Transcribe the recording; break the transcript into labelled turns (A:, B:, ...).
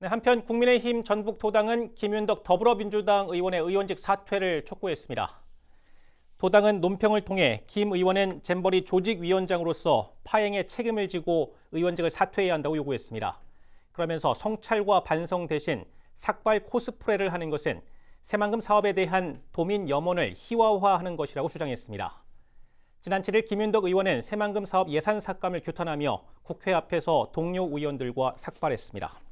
A: 네, 한편 국민의힘 전북도당은 김윤덕 더불어민주당 의원의 의원직 사퇴를 촉구했습니다. 도당은 논평을 통해 김 의원은 잼버리 조직위원장으로서 파행에 책임을 지고 의원직을 사퇴해야 한다고 요구했습니다. 그러면서 성찰과 반성 대신 삭발 코스프레를 하는 것은 새만금 사업에 대한 도민 염원을 희화화하는 것이라고 주장했습니다. 지난 7일 김윤덕 의원은 새만금 사업 예산 삭감을 규탄하며 국회 앞에서 동료 의원들과 삭발했습니다.